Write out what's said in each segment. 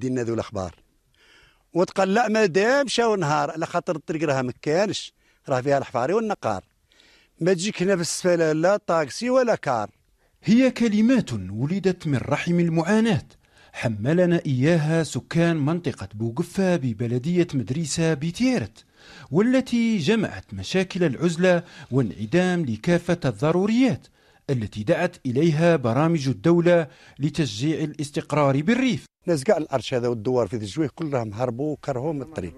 دينا ذو الاخبار وتقال لا ما دام شاو نهار على خاطر الطريق راه ما كانش راه فيها الحفاري والنقار ما تجيك هنا في السفالة لا طاكسي ولا كار هي كلمات ولدت من رحم المعاناة حملنا إياها سكان منطقة بوقفة ببلدية مدريسة بتيرت والتي جمعت مشاكل العزلة وانعدام لكافة الضروريات التي دعت إليها برامج الدولة لتشجيع الاستقرار بالريف ناس كاع الارش هذا والدوار في الجويه كلهم هربوا وكرهوا الطريق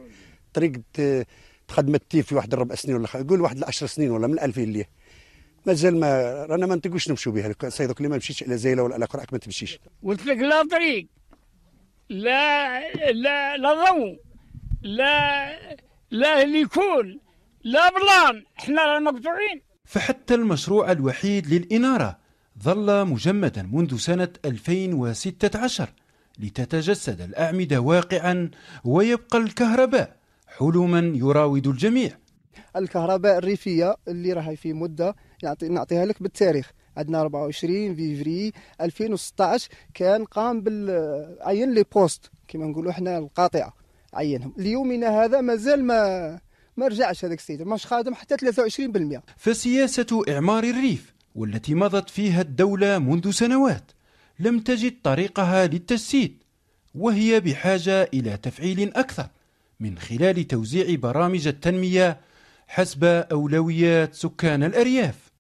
الطريق تخدم التيف في واحد الربع سنين ولا يقول واحد العشر سنين ولا من 2000 ليه مازال ما رانا ما نطيقوش نمشوا بها سيدك اللي ما مشيتش على زايله ولا على قرعك ما تمشيش قلت لك لا طريق لا لا لا ضو لا لا ليكون لا بلان احنا رانا مقطوعين فحتى المشروع الوحيد للإنارة ظل مجمدا منذ سنة 2016 لتتجسد الأعمدة واقعا ويبقى الكهرباء حلما يراود الجميع الكهرباء الريفية اللي راهي في مدة يعطي نعطيها لك بالتاريخ عندنا 24 فيفري 2016 كان قام بال عين لي بوست كما نقولوا احنا القاطعه عينهم ليومنا هذا مازال ما ما رجعش هذاك السيد ماش خادم حتى 23% فسياسه اعمار الريف والتي مضت فيها الدوله منذ سنوات لم تجد طريقها للتجسيد وهي بحاجة إلى تفعيل أكثر من خلال توزيع برامج التنمية حسب أولويات سكان الأرياف